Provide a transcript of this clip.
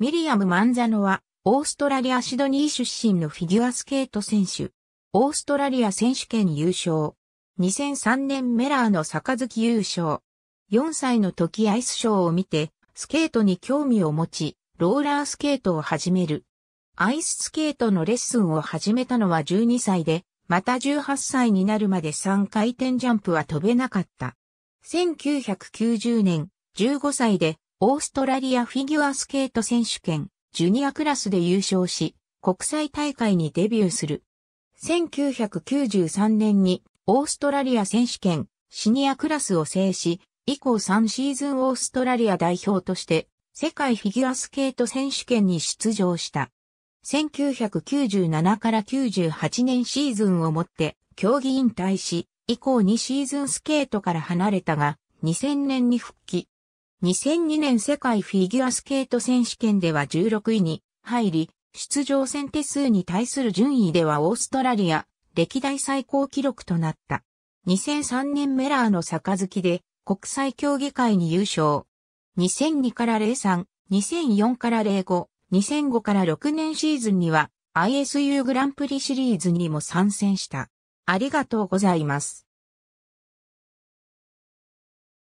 ミリアム・マンザノは、オーストラリア・シドニー出身のフィギュアスケート選手。オーストラリア選手権優勝。2003年メラーの杯優勝。4歳の時アイスショーを見て、スケートに興味を持ち、ローラースケートを始める。アイススケートのレッスンを始めたのは12歳で、また18歳になるまで3回転ジャンプは飛べなかった。1990年、15歳でオーストラリアフィギュアスケート選手権、ジュニアクラスで優勝し、国際大会にデビューする。1993年にオーストラリア選手権、シニアクラスを制し、以降3シーズンオーストラリア代表として世界フィギュアスケート選手権に出場した。1997から98年シーズンをもって競技引退し、以降2シーズンスケートから離れたが、2000年に復帰。2002年世界フィギュアスケート選手権では16位に入り、出場選手数に対する順位ではオーストラリア、歴代最高記録となった。2003年メラーの杯で国際競技会に優勝。2002から03、2004から05、2005から6年シーズンには ISU グランプリシリーズにも参戦した。ありがとうございます。